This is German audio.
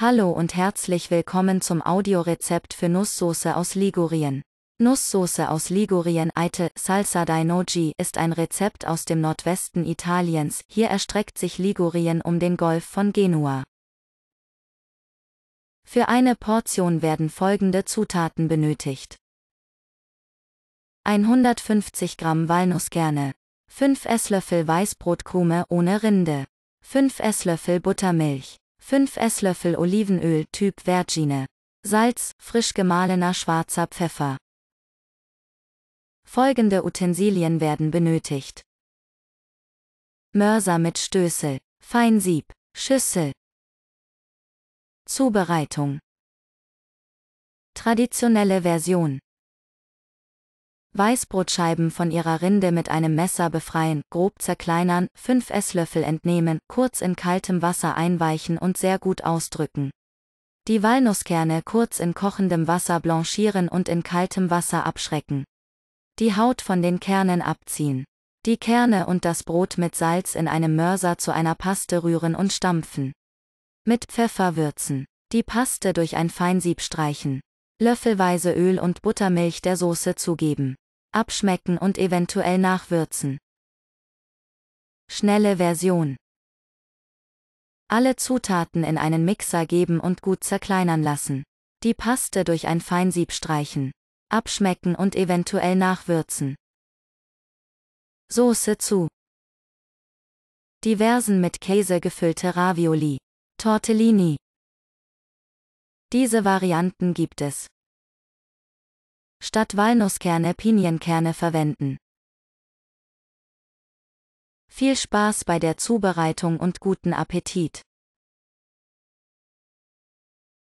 Hallo und herzlich willkommen zum Audiorezept für Nusssoße aus Ligurien. Nusssoße aus Ligurien Eite Salsa dai Nogi ist ein Rezept aus dem Nordwesten Italiens, hier erstreckt sich Ligurien um den Golf von Genua. Für eine Portion werden folgende Zutaten benötigt. 150 Gramm Walnusskerne, 5 Esslöffel Weißbrotkrume ohne Rinde, 5 Esslöffel Buttermilch, 5 Esslöffel Olivenöl Typ Vergine, Salz, frisch gemahlener schwarzer Pfeffer. Folgende Utensilien werden benötigt. Mörser mit Stößel, Feinsieb, Schüssel. Zubereitung. Traditionelle Version. Weißbrotscheiben von ihrer Rinde mit einem Messer befreien, grob zerkleinern, 5 Esslöffel entnehmen, kurz in kaltem Wasser einweichen und sehr gut ausdrücken. Die Walnusskerne kurz in kochendem Wasser blanchieren und in kaltem Wasser abschrecken. Die Haut von den Kernen abziehen. Die Kerne und das Brot mit Salz in einem Mörser zu einer Paste rühren und stampfen. Mit Pfeffer würzen. Die Paste durch ein Feinsieb streichen. Löffelweise Öl und Buttermilch der Soße zugeben. Abschmecken und eventuell nachwürzen. Schnelle Version. Alle Zutaten in einen Mixer geben und gut zerkleinern lassen. Die Paste durch ein Feinsieb streichen. Abschmecken und eventuell nachwürzen. Soße zu. Diversen mit Käse gefüllte Ravioli. Tortellini. Diese Varianten gibt es. Statt Walnusskerne Pinienkerne verwenden. Viel Spaß bei der Zubereitung und guten Appetit!